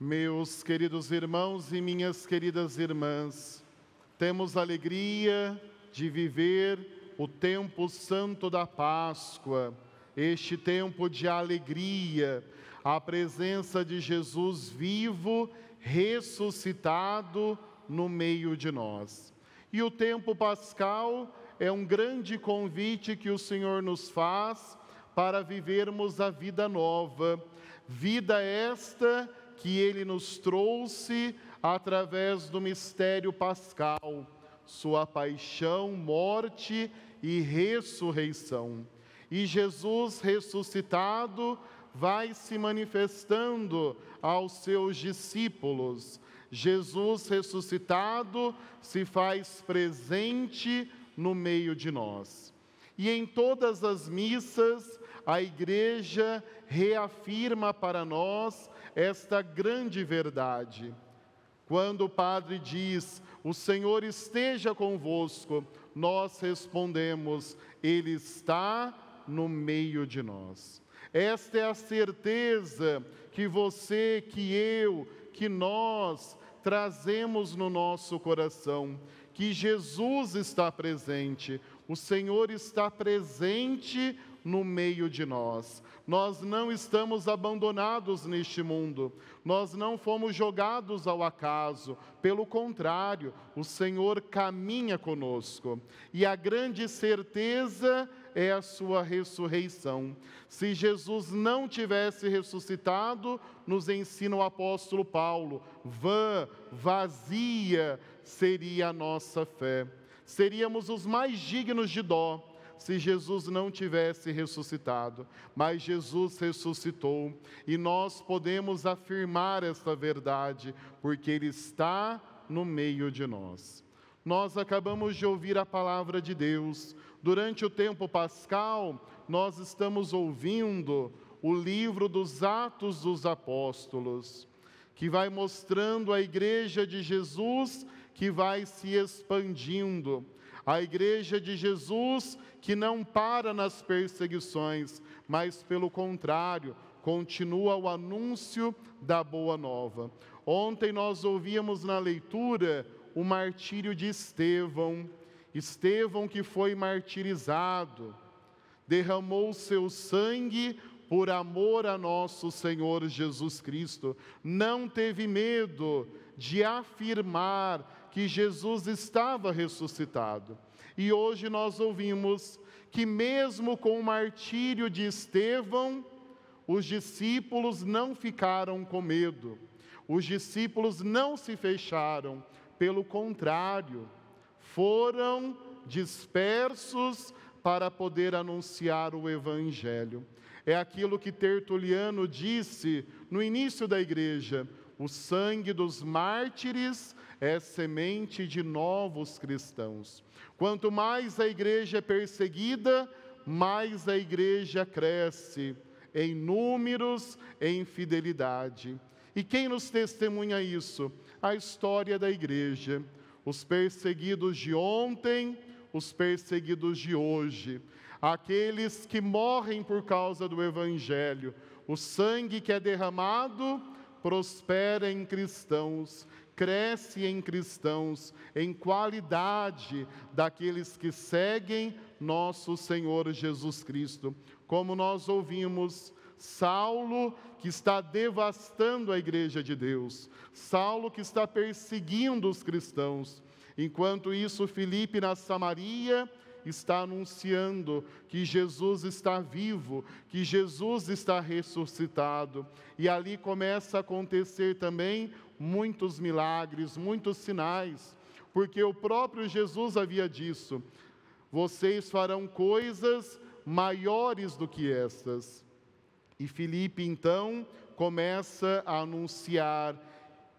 Meus queridos irmãos e minhas queridas irmãs, temos alegria de viver o tempo santo da Páscoa, este tempo de alegria, a presença de Jesus vivo, ressuscitado no meio de nós. E o tempo pascal é um grande convite que o Senhor nos faz para vivermos a vida nova, vida esta que ele nos trouxe através do mistério pascal, sua paixão, morte e ressurreição. E Jesus ressuscitado vai se manifestando aos seus discípulos. Jesus ressuscitado se faz presente no meio de nós. E em todas as missas, a igreja reafirma para nós esta grande verdade. Quando o Padre diz, o Senhor esteja convosco, nós respondemos, Ele está no meio de nós. Esta é a certeza que você, que eu, que nós trazemos no nosso coração, que Jesus está presente, o Senhor está presente no meio de nós. Nós não estamos abandonados neste mundo, nós não fomos jogados ao acaso, pelo contrário, o Senhor caminha conosco. E a grande certeza é a sua ressurreição. Se Jesus não tivesse ressuscitado, nos ensina o apóstolo Paulo, vã, vazia seria a nossa fé. Seríamos os mais dignos de dó se Jesus não tivesse ressuscitado, mas Jesus ressuscitou e nós podemos afirmar esta verdade, porque Ele está no meio de nós. Nós acabamos de ouvir a palavra de Deus. Durante o tempo pascal, nós estamos ouvindo o livro dos Atos dos Apóstolos, que vai mostrando a igreja de Jesus que vai se expandindo a igreja de Jesus que não para nas perseguições, mas pelo contrário, continua o anúncio da boa nova. Ontem nós ouvíamos na leitura o martírio de Estevão. Estevão que foi martirizado, derramou seu sangue por amor a nosso Senhor Jesus Cristo, não teve medo de afirmar que Jesus estava ressuscitado. E hoje nós ouvimos que, mesmo com o martírio de Estevão, os discípulos não ficaram com medo, os discípulos não se fecharam, pelo contrário, foram dispersos para poder anunciar o Evangelho. É aquilo que Tertuliano disse no início da igreja: o sangue dos mártires é semente de novos cristãos. Quanto mais a igreja é perseguida, mais a igreja cresce em números, em fidelidade. E quem nos testemunha isso? A história da igreja. Os perseguidos de ontem, os perseguidos de hoje aqueles que morrem por causa do Evangelho. O sangue que é derramado prospera em cristãos, cresce em cristãos, em qualidade daqueles que seguem nosso Senhor Jesus Cristo. Como nós ouvimos, Saulo que está devastando a igreja de Deus, Saulo que está perseguindo os cristãos. Enquanto isso, Felipe na Samaria, está anunciando que Jesus está vivo, que Jesus está ressuscitado. E ali começa a acontecer também muitos milagres, muitos sinais, porque o próprio Jesus havia disso: vocês farão coisas maiores do que estas. E Filipe então começa a anunciar,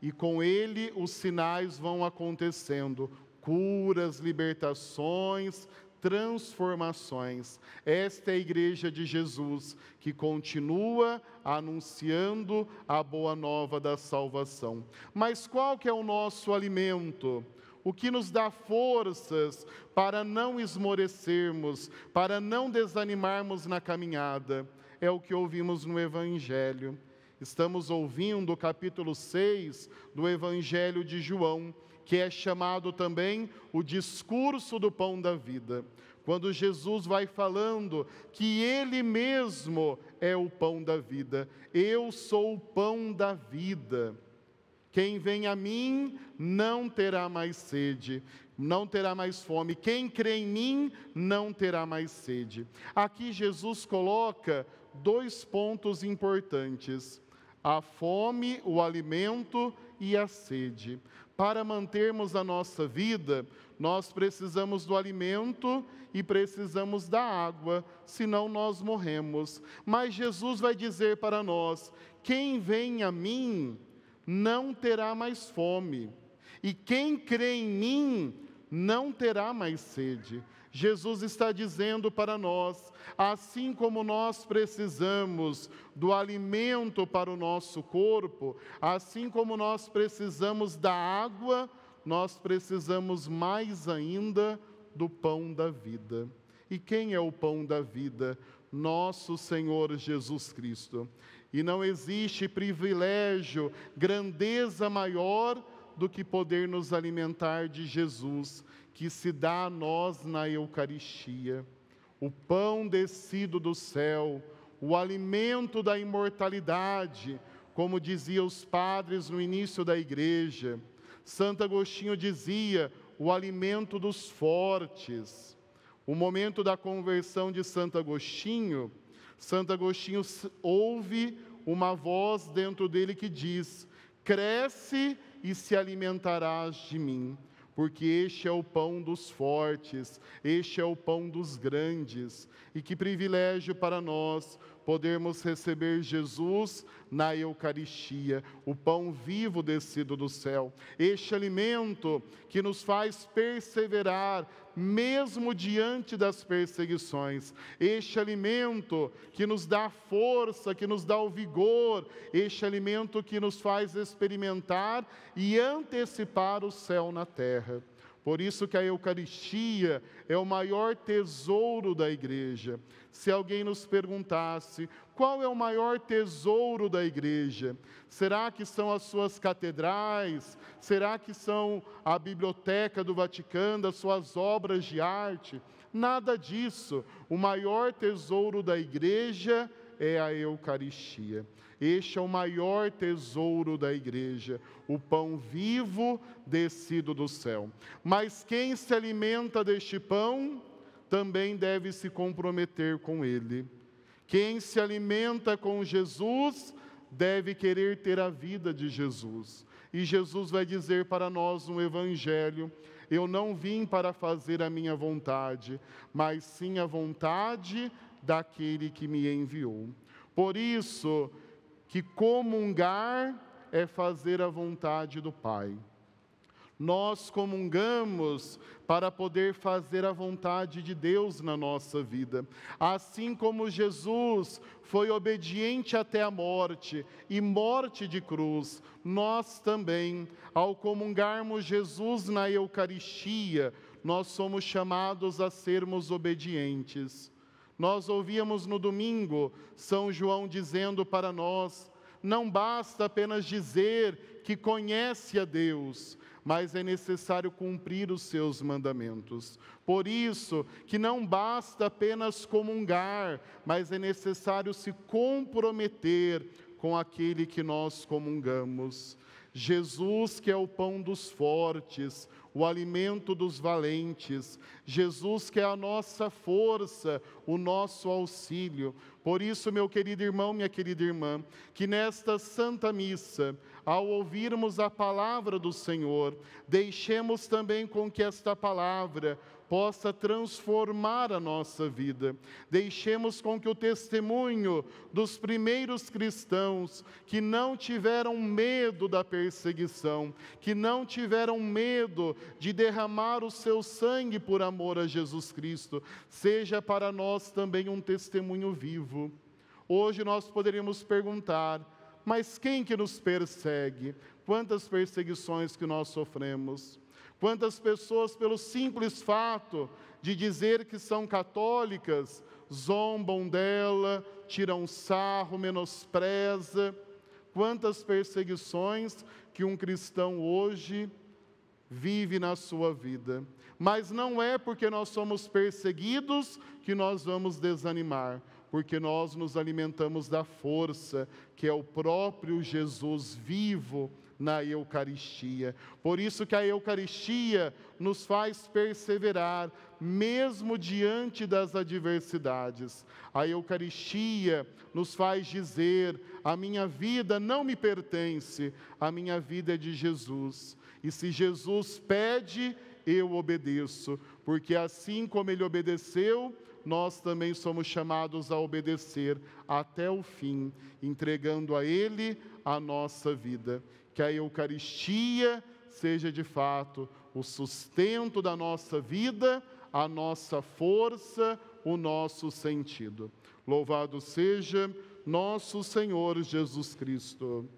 e com ele os sinais vão acontecendo: curas, libertações, transformações. Esta é a igreja de Jesus que continua anunciando a boa nova da salvação. Mas qual que é o nosso alimento? O que nos dá forças para não esmorecermos, para não desanimarmos na caminhada? É o que ouvimos no evangelho. Estamos ouvindo o capítulo 6 do evangelho de João que é chamado também o discurso do pão da vida. Quando Jesus vai falando que Ele mesmo é o pão da vida, eu sou o pão da vida. Quem vem a mim não terá mais sede, não terá mais fome. Quem crê em mim não terá mais sede. Aqui Jesus coloca dois pontos importantes a fome, o alimento e a sede. Para mantermos a nossa vida, nós precisamos do alimento e precisamos da água, senão nós morremos. Mas Jesus vai dizer para nós: quem vem a mim não terá mais fome, e quem crê em mim não terá mais sede. Jesus está dizendo para nós, assim como nós precisamos do alimento para o nosso corpo, assim como nós precisamos da água, nós precisamos mais ainda do pão da vida. E quem é o pão da vida? Nosso Senhor Jesus Cristo. E não existe privilégio, grandeza maior do que poder nos alimentar de Jesus, que se dá a nós na Eucaristia. O pão descido do céu, o alimento da imortalidade, como diziam os padres no início da igreja. Santo Agostinho dizia: o alimento dos fortes. O momento da conversão de Santo Agostinho, Santo Agostinho ouve uma voz dentro dele que diz: cresce e se alimentarás de mim, porque este é o pão dos fortes, este é o pão dos grandes, e que privilégio para nós podermos receber Jesus na Eucaristia, o pão vivo descido do céu, este alimento que nos faz perseverar, mesmo diante das perseguições, este alimento que nos dá força, que nos dá o vigor, este alimento que nos faz experimentar e antecipar o céu na terra. Por isso que a Eucaristia é o maior tesouro da igreja. Se alguém nos perguntasse qual é o maior tesouro da igreja, será que são as suas catedrais? Será que são a biblioteca do Vaticano, as suas obras de arte? Nada disso. O maior tesouro da igreja é a Eucaristia. Este é o maior tesouro da igreja, o pão vivo descido do céu. Mas quem se alimenta deste pão também deve se comprometer com ele. Quem se alimenta com Jesus deve querer ter a vida de Jesus. E Jesus vai dizer para nós no Evangelho: Eu não vim para fazer a minha vontade, mas sim a vontade daquele que me enviou. Por isso, que comungar é fazer a vontade do Pai. Nós comungamos para poder fazer a vontade de Deus na nossa vida. Assim como Jesus foi obediente até a morte e morte de cruz, nós também, ao comungarmos Jesus na Eucaristia, nós somos chamados a sermos obedientes. Nós ouvíamos no domingo São João dizendo para nós: não basta apenas dizer que conhece a Deus, mas é necessário cumprir os seus mandamentos. Por isso, que não basta apenas comungar, mas é necessário se comprometer com aquele que nós comungamos. Jesus, que é o pão dos fortes, o alimento dos valentes, Jesus, que é a nossa força, o nosso auxílio. Por isso, meu querido irmão, minha querida irmã, que nesta Santa Missa, ao ouvirmos a palavra do Senhor, deixemos também com que esta palavra possa transformar a nossa vida. Deixemos com que o testemunho dos primeiros cristãos que não tiveram medo da perseguição, que não tiveram medo de derramar o seu sangue por amor a Jesus Cristo, seja para nós também um testemunho vivo. Hoje nós poderíamos perguntar: mas quem que nos persegue? Quantas perseguições que nós sofremos? Quantas pessoas, pelo simples fato de dizer que são católicas, zombam dela, tiram sarro, menospreza? Quantas perseguições que um cristão hoje vive na sua vida. Mas não é porque nós somos perseguidos que nós vamos desanimar porque nós nos alimentamos da força que é o próprio Jesus vivo na Eucaristia. Por isso que a Eucaristia nos faz perseverar mesmo diante das adversidades. A Eucaristia nos faz dizer: a minha vida não me pertence, a minha vida é de Jesus. E se Jesus pede, eu obedeço, porque assim como ele obedeceu, nós também somos chamados a obedecer até o fim, entregando a Ele a nossa vida. Que a Eucaristia seja de fato o sustento da nossa vida, a nossa força, o nosso sentido. Louvado seja nosso Senhor Jesus Cristo.